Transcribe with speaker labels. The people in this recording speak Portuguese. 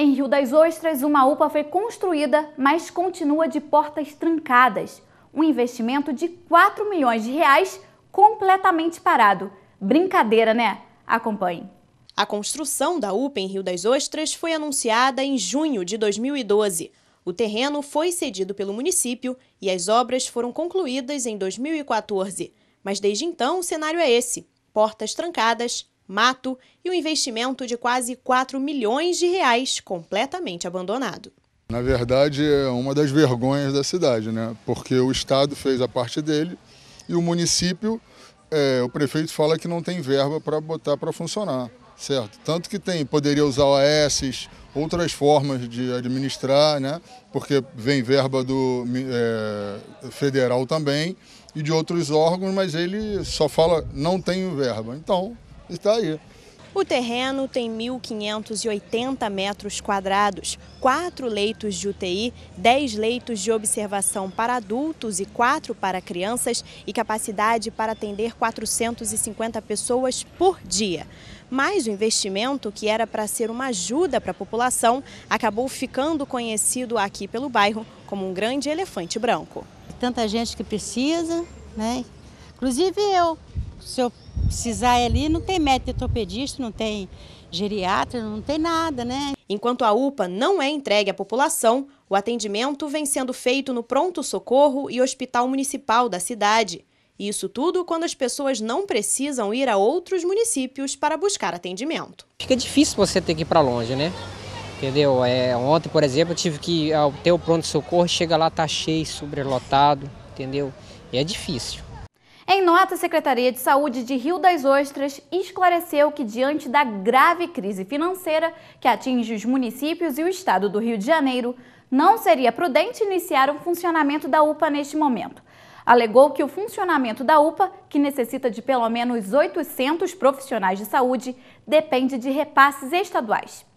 Speaker 1: Em Rio das Ostras, uma UPA foi construída, mas continua de portas trancadas. Um investimento de 4 milhões de reais completamente parado. Brincadeira, né?
Speaker 2: Acompanhe. A construção da UPA em Rio das Ostras foi anunciada em junho de 2012. O terreno foi cedido pelo município e as obras foram concluídas em 2014. Mas desde então o cenário é esse: portas trancadas, mato e um investimento de quase 4 milhões de reais completamente abandonado.
Speaker 3: Na verdade, é uma das vergonhas da cidade, né? Porque o Estado fez a parte dele e o município, é, o prefeito fala que não tem verba para botar para funcionar, certo? Tanto que tem, poderia usar OAS, outras formas de administrar, né? Porque vem verba do é, federal também e de outros órgãos, mas ele só fala não tem verba. Então, está
Speaker 2: aí. O terreno tem 1.580 metros quadrados, quatro leitos de UTI, 10 leitos de observação para adultos e quatro para crianças e capacidade para atender 450 pessoas por dia. Mas o investimento, que era para ser uma ajuda para a população, acabou ficando conhecido aqui pelo bairro como um grande elefante branco. Tanta gente que precisa, né? Inclusive eu, se eu precisar ali, não tem médico ortopedista, não tem geriatra, não tem nada, né? Enquanto a UPA não é entregue à população, o atendimento vem sendo feito no pronto-socorro e hospital municipal da cidade. Isso tudo quando as pessoas não precisam ir a outros municípios para buscar atendimento. Fica difícil você ter que ir para longe, né? Entendeu? É, ontem, por exemplo, eu tive que ir ao o pronto-socorro, chega lá, tá cheio, sobrelotado, entendeu?
Speaker 1: E é difícil. Em nota, a Secretaria de Saúde de Rio das Ostras esclareceu que, diante da grave crise financeira que atinge os municípios e o estado do Rio de Janeiro, não seria prudente iniciar um funcionamento da UPA neste momento. Alegou que o funcionamento da UPA, que necessita de pelo menos 800 profissionais de saúde, depende de repasses estaduais.